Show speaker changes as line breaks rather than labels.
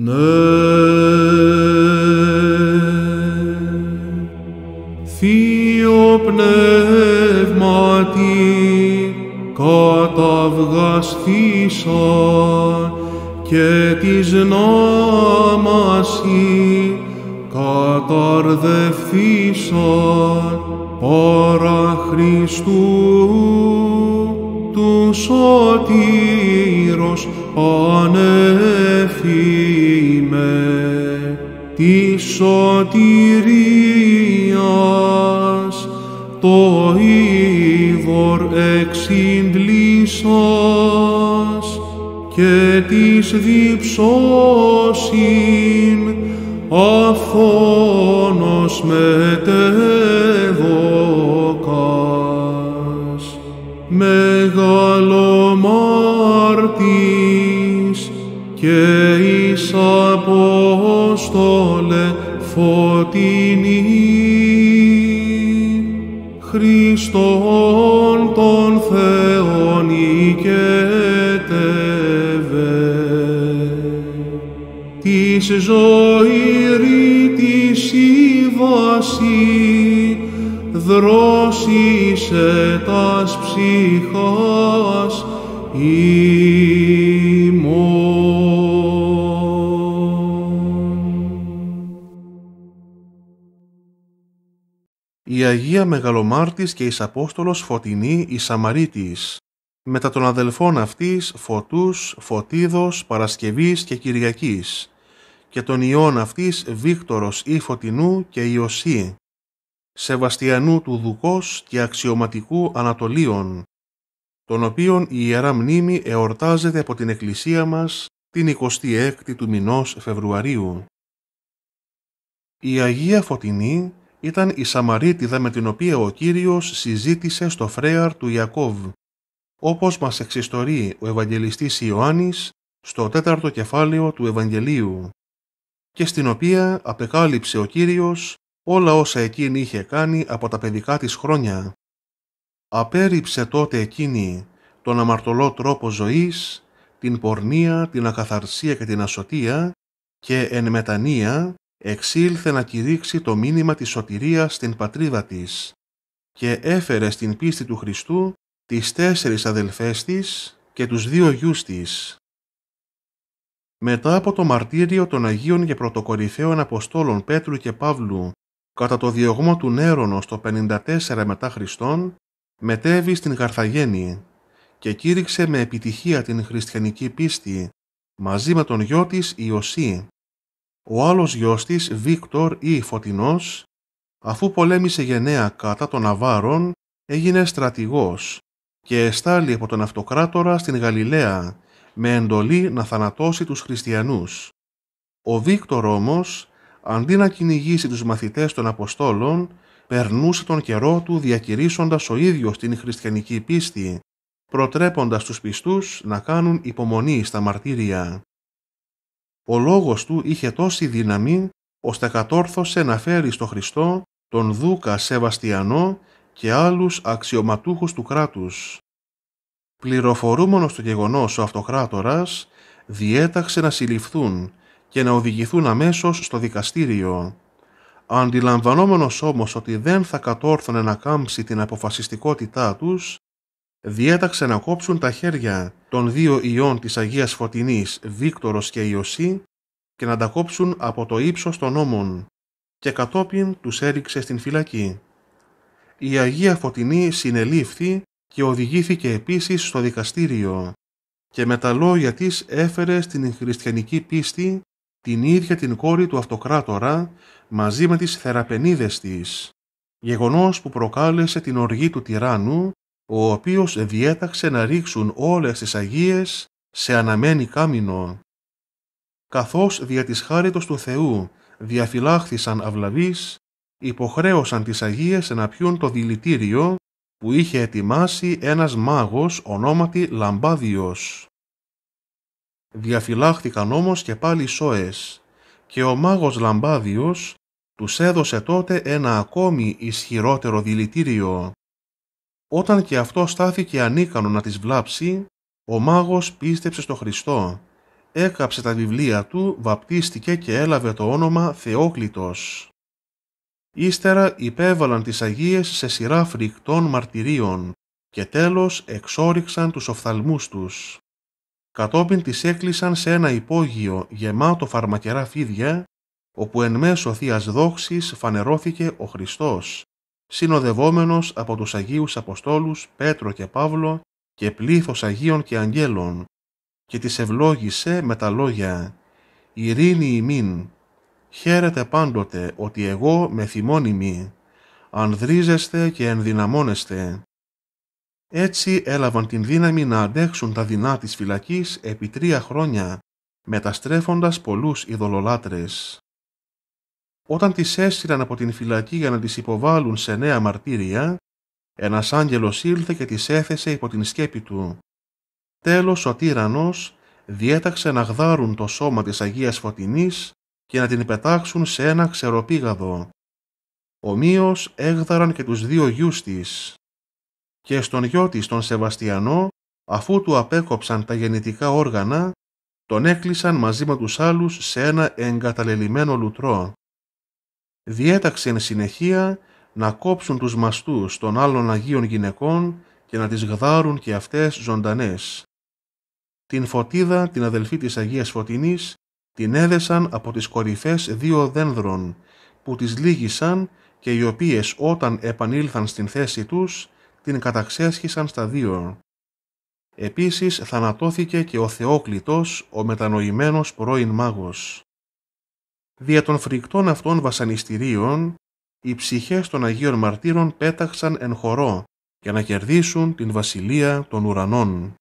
Ναι, Θείο Πνεύματι καταβγαστήσαν και της νάμασι καταρδευθήσαν παρά Χριστού τους σωτήρος ανέφημε τη σωτηρίας το είδωρ εξυντλήσας και της διψώσιν αφώνος μετεδόκας. Χριστόν τον Θεόν οικέτευε, της ζωής ρήτης η βασή, δρόσισε τας ψυχάς η
η Αγία Μεγαλομάρτης και εις Απόστολος Φωτεινή η Σαμαρίτης, μετά των αδελφών αυτής Φωτούς, Φωτίδος, Παρασκευής και Κυριακής, και των ιών αυτής Βίκτορος ή Φωτεινού και Ιωσή, Σεβαστιανού του Δουκός και Αξιωματικού Ανατολίων, τον οποίον η Ιερά Μνήμη εορτάζεται από την Εκκλησία μας την 26η του μηνός Φεβρουαρίου. Η Αγία Φωτεινή ήταν η Σαμαρίτιδα με την οποία ο Κύριος συζήτησε στο φρέαρ του Ιακώβ, όπως μας εξιστορεί ο Ευαγγελιστής Ιωάννης στο τέταρτο κεφάλαιο του Ευαγγελίου, και στην οποία απεκάλυψε ο Κύριος όλα όσα εκείνη είχε κάνει από τα παιδικά της χρόνια. Απέριψε τότε εκείνη τον αμαρτωλό τρόπο ζωής, την πορνεία, την ακαθαρσία και την ασωτεία και εν μετανία εξήλθε να κηρύξει το μήνυμα της σωτηρίας στην πατρίδα της και έφερε στην πίστη του Χριστού τις τέσσερις αδελφές της και τους δύο γιους της. Μετά από το μαρτύριο των Αγίων και Πρωτοκορυφαίων Αποστόλων Πέτρου και Παύλου κατά το διωγμό του Νέρονος στο 54 μετά Χριστόν, μετέβη στην Καρθαγένη και κήρυξε με επιτυχία την χριστιανική πίστη μαζί με τον γιο της Ιωσή ο άλλος γιος της, Βίκτορ ή Φωτεινός, αφού πολέμησε γενναία κατά των Αβάρων, έγινε στρατηγός και εστάλει από τον Αυτοκράτορα στην Γαλιλαία με εντολή να θανατώσει τους χριστιανούς. Ο Βίκτορ όμως, αντί να κυνηγήσει τους μαθητές των Αποστόλων, περνούσε τον καιρό του διακηρύσσοντας ο ίδιος την χριστιανική πίστη, προτρέποντας τους πιστούς να κάνουν υπομονή στα μαρτύρια. Ο λόγος του είχε τόση δύναμη, ώστε κατόρθωσε να φέρει στο Χριστό τον Δούκα Σεβαστιανό και άλλους αξιωματούχους του κράτους. Πληροφορούμενος το γεγονός ο αυτοκράτορας διέταξε να συλληφθούν και να οδηγηθούν αμέσως στο δικαστήριο. Αντιλαμβανόμενος όμως ότι δεν θα κατόρθωνε να κάμψει την αποφασιστικότητά τους, διέταξε να κόψουν τα χέρια των δύο ιών της Αγίας Φωτεινής Βίκτορος και Ιωσή και να τα κόψουν από το ύψος των ώμων και κατόπιν τους έριξε στην φυλακή. Η Αγία Φωτεινή συνελήφθη και οδηγήθηκε επίσης στο δικαστήριο και με τα λόγια της έφερε στην χριστιανική πίστη την ίδια την κόρη του αυτοκράτορα μαζί με τις θεραπενίδες της, γεγονός που προκάλεσε την οργή του τυράννου ο οποίος διέταξε να ρίξουν όλες τις Αγίες σε αναμένη κάμινο. Καθώς δια της χάριτος του Θεού διαφυλάχθησαν αυλαβείς, υποχρέωσαν τις Αγίες να πιούν το δηλητήριο που είχε ετοιμάσει ένας μάγος ονόματι Λαμπάδιος. Διαφυλάχθηκαν όμως και πάλι σώες και ο μάγος Λαμπάδιος τους έδωσε τότε ένα ακόμη ισχυρότερο δηλητήριο όταν και αυτό στάθηκε ανίκανο να τις βλάψει, ο μάγος πίστεψε στο Χριστό, έκαψε τα βιβλία του, βαπτίστηκε και έλαβε το όνομα Θεόκλητος. Ύστερα υπέβαλαν τις Αγίες σε σειρά φρικτών μαρτυρίων και τέλος εξόριξαν τους οφθαλμούς τους. Κατόπιν τις έκλεισαν σε ένα υπόγειο γεμάτο φαρμακερά φίδια, όπου εν μέσω θείας δόξης φανερώθηκε ο Χριστός, συνοδευόμενος από τους Αγίους Αποστόλους Πέτρο και Παύλο και πλήθος Αγίων και Αγγέλων και τις ευλόγησε με τα λόγια «Ηρήνη ημίν, χαίρετε πάντοτε ότι εγώ με θυμών μη», ανδρίζεστε και ενδυναμώνεστε». Έτσι έλαβαν την δύναμη να αντέξουν τα δεινά της φυλακής επί τρία χρόνια, μεταστρέφοντας πολλούς ειδωλολάτρες. Όταν τις έστειλαν από την φυλακή για να τις υποβάλουν σε νέα μαρτύρια, ένας άγγελος ήλθε και τις έθεσε υπό την σκέπη του. Τέλος ο Τύρανο διέταξε να γδάρουν το σώμα της Αγίας Φωτεινής και να την πετάξουν σε ένα ξεροπήγαδο. Ομοίως έγδαραν και τους δύο γιους της. Και στον γιο της τον Σεβαστιανό, αφού του απέκοψαν τα γεννητικά όργανα, τον έκλεισαν μαζί με τους άλλους σε ένα εγκαταλελειμμένο λουτρό διέταξε εν συνεχεία να κόψουν τους μαστούς των άλλων Αγίων γυναικών και να τις γδάρουν και αυτές ζωντανές. Την Φωτίδα, την αδελφή της Αγίας Φωτεινής, την έδεσαν από τις κορυφές δύο δένδρων, που τις λύγησαν και οι οποίες όταν επανήλθαν στην θέση τους, την καταξέσχισαν στα δύο. Επίσης θανατώθηκε και ο Θεόκλητος, ο μετανοημένος πρώην μάγος. Δια των φρικτών αυτών βασανιστήριων, οι ψυχές των Αγίων Μαρτύρων πέταξαν εν χορό για να κερδίσουν την Βασιλεία των Ουρανών.